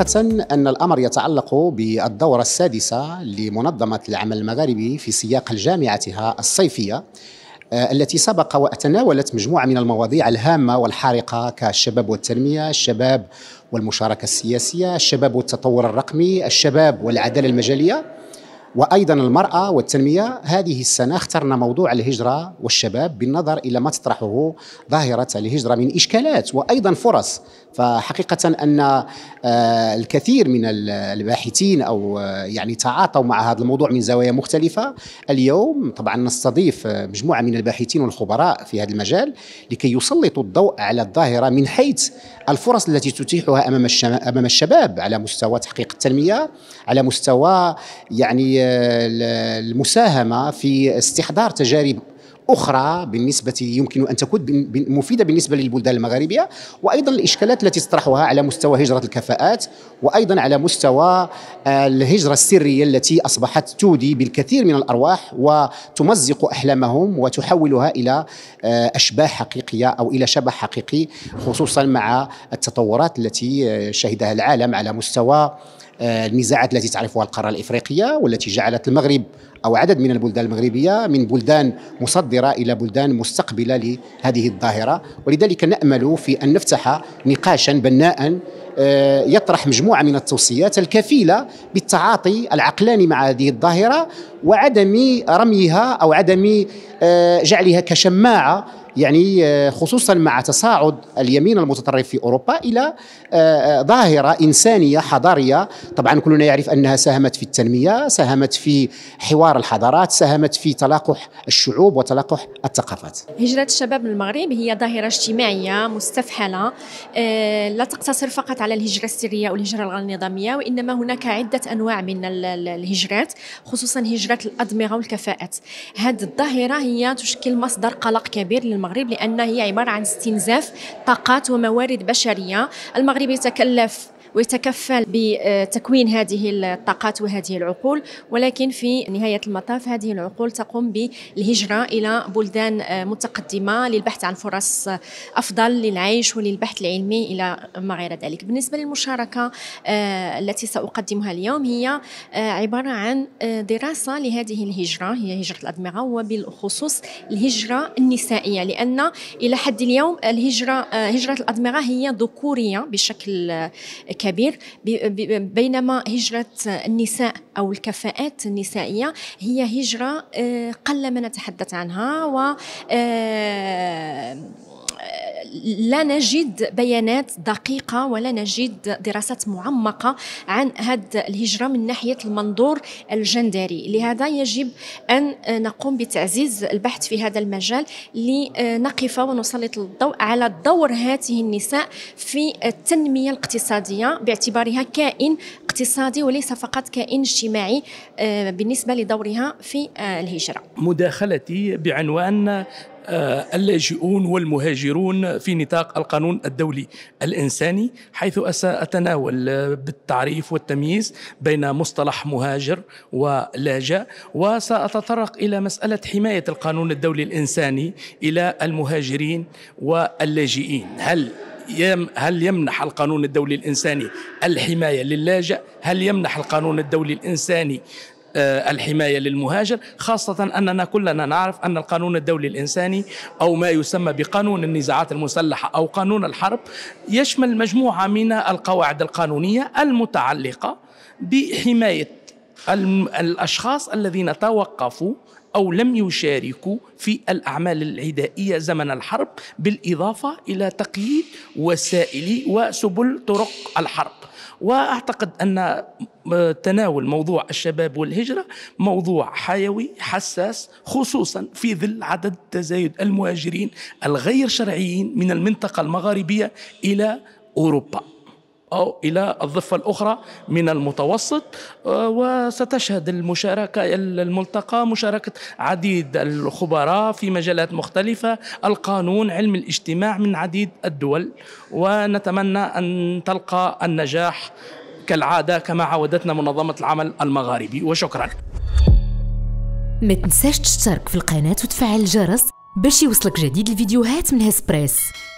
حقيقة أن الأمر يتعلق بالدورة السادسة لمنظمة العمل المغاربي في سياق جامعتها الصيفية آه، التي سبق وتناولت مجموعة من المواضيع الهامة والحارقة كالشباب والتنمية الشباب والمشاركة السياسية الشباب والتطور الرقمي الشباب والعدالة المجالية وأيضا المرأة والتنمية هذه السنة اخترنا موضوع الهجرة والشباب بالنظر إلى ما تطرحه ظاهرة الهجرة من إشكالات وأيضا فرص فحقيقة أن آه، الكثير من الباحثين أو آه، يعني تعاطوا مع هذا الموضوع من زوايا مختلفة اليوم طبعا نستضيف آه، مجموعة من الباحثين والخبراء في هذا المجال لكي يسلطوا الضوء على الظاهرة من حيث الفرص التي تتيحها أمام أمام الشباب على مستوى تحقيق التنمية على مستوى يعني المساهمة في استحضار تجارب اخرى بالنسبه يمكن ان تكون مفيده بالنسبه للبلدان المغاربيه وايضا الاشكالات التي تطرحها على مستوى هجره الكفاءات وايضا على مستوى آه، الهجره السريه التي اصبحت تودي بالكثير من الارواح وتمزق احلامهم وتحولها الى آه، اشباح حقيقيه او الى شبح حقيقي خصوصا مع التطورات التي آه، شهدها العالم على مستوى آه، النزاعات التي تعرفها القارة الإفريقية والتي جعلت المغرب أو عدد من البلدان المغربية من بلدان مصدرة إلى بلدان مستقبلة لهذه الظاهرة ولذلك نأمل في أن نفتح نقاشا بناء آه، يطرح مجموعه من التوصيات الكفيله بالتعاطي العقلاني مع هذه الظاهره وعدم رميها او عدم آه، جعلها كشماعه يعني آه، خصوصا مع تصاعد اليمين المتطرف في اوروبا الى ظاهره انسانيه حضاريه طبعا كلنا يعرف انها ساهمت في التنميه ساهمت في حوار الحضارات ساهمت في تلاقح الشعوب وتلاقح الثقافات هجره الشباب من المغرب هي ظاهره اجتماعيه مستفحله لا تقتصر فقط فقط على الهجرة السرية والهجرة الغير نظامية وإنما هناك عدة أنواع من الهجرات خصوصا هجرة الأدمغة والكفاءات هذه الظاهرة هي تشكل مصدر قلق كبير للمغرب لأن هي عبارة عن استنزاف طاقات وموارد بشرية المغرب يتكلف ويتكفل بتكوين هذه الطاقات وهذه العقول ولكن في نهاية المطاف هذه العقول تقوم بالهجرة إلى بلدان متقدمة للبحث عن فرص أفضل للعيش وللبحث العلمي إلى ما غير ذلك بالنسبة للمشاركة آه، التي سأقدمها اليوم هي آه، عبارة عن آه، دراسة لهذه الهجرة هي هجرة الأدمغة وبالخصوص الهجرة النسائية لأن إلى حد اليوم الهجرة هجرة الأدمغة هي ذكورية بشكل كبير بينما هجرة النساء أو الكفاءات النسائية هي هجرة آه، قل ما نتحدث عنها و آه، لا نجد بيانات دقيقة ولا نجد دراسات معمقة عن هذه الهجرة من ناحية المنظور الجندري لهذا يجب أن نقوم بتعزيز البحث في هذا المجال لنقف ونسلط الضوء على دور هذه النساء في التنمية الاقتصادية باعتبارها كائن اقتصادي وليس فقط كائن اجتماعي آه، بالنسبة لدورها في آه، الهجرة مداخلتي بعنوان آه، اللاجئون والمهاجرون في نطاق القانون الدولي الإنساني حيث أتناول بالتعريف والتمييز بين مصطلح مهاجر ولاجئ وسأتطرق إلى مسألة حماية القانون الدولي الإنساني إلى المهاجرين واللاجئين هل هل يمنح القانون الدولي الإنساني الحماية للاجئ هل يمنح القانون الدولي الإنساني آه، الحماية للمهاجر خاصة أننا كلنا نعرف أن القانون الدولي الإنساني أو ما يسمى بقانون النزاعات المسلحة أو قانون الحرب يشمل مجموعة من القواعد القانونية المتعلقة بحماية الأشخاص الذين توقفوا أو لم يشاركوا في الأعمال العدائية زمن الحرب بالإضافة إلى تقييد وسائل وسبل طرق الحرب واعتقد ان آه، تناول موضوع الشباب والهجره موضوع حيوي حساس خصوصا في ظل عدد تزايد المهاجرين الغير شرعيين من المنطقه المغاربيه الى اوروبا أو إلى الضفة الأخرى من المتوسط آه، وستشهد المشاركة الملتقى مشاركة عديد الخبراء في مجالات مختلفة القانون علم الاجتماع من عديد الدول ونتمنى أن تلقى النجاح كالعادة كما عودتنا منظمة العمل المغاربي وشكرا ما تنساش تشترك في القناة وتفعل الجرس باش يوصلك جديد الفيديوهات من هسبريس